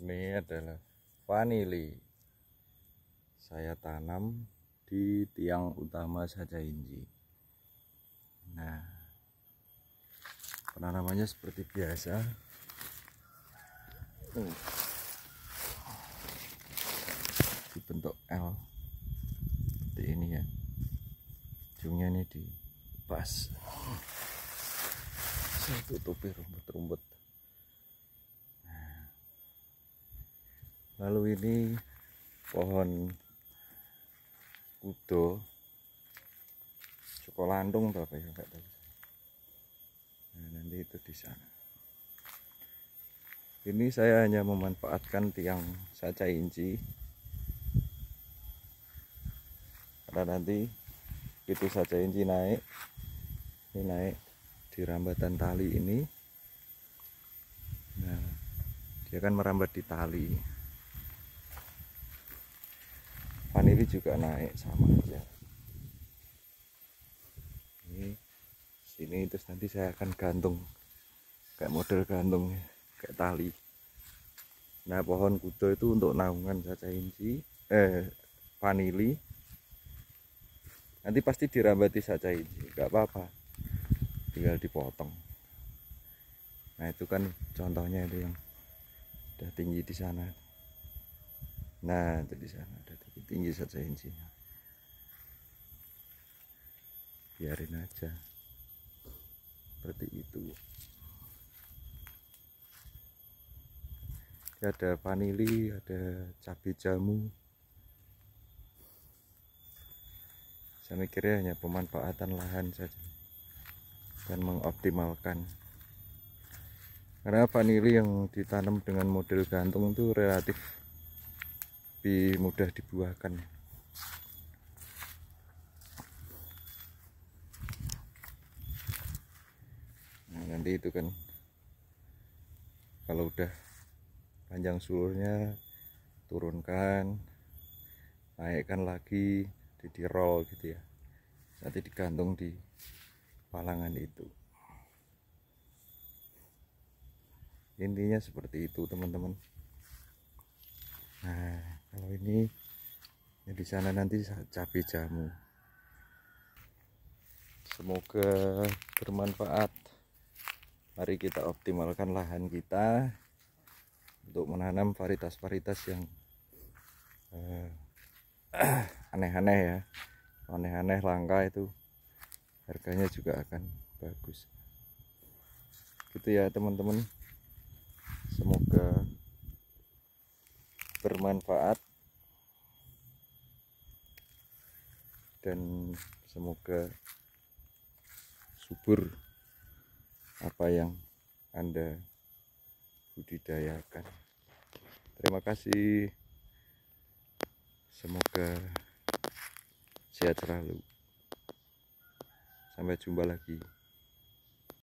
ini adalah vanili saya tanam di tiang utama saja inji nah penanamannya seperti biasa di dibentuk L seperti ini ya ujungnya ini di pas saya tutupi rumput-rumput lalu ini pohon kudo landung berapa ya enggak tahu nah, nanti itu di sana ini saya hanya memanfaatkan tiang saja inci karena nanti itu saja inci naik ini naik di rambatan tali ini nah dia kan merambat di tali vanili juga naik sama aja ini sini terus nanti saya akan gantung kayak model gantung kayak tali nah pohon kudo itu untuk naungan saja inci eh vanili nanti pasti dirambati saja inci nggak apa-apa tinggal dipotong nah itu kan contohnya itu yang udah tinggi di sana Nah, itu di sana ada tinggi, tinggi saja insinya. Biarin aja. Seperti itu. Ini ada vanili, ada cabai jamu. Saya mikirnya hanya pemanfaatan lahan saja dan mengoptimalkan. Karena vanili yang ditanam dengan model gantung itu relatif lebih mudah dibuahkan nah, nanti itu kan kalau udah panjang sulurnya turunkan naikkan lagi di, roll gitu ya nanti digantung di palangan itu intinya seperti itu teman-teman nah kalau ini yang di sana nanti cabai jamu semoga bermanfaat mari kita optimalkan lahan kita untuk menanam varietas-varietas yang eh, aneh-aneh uh, ya aneh-aneh langka itu harganya juga akan bagus gitu ya teman-teman semoga bermanfaat dan semoga subur apa yang Anda budidayakan. Terima kasih. Semoga sehat selalu. Sampai jumpa lagi.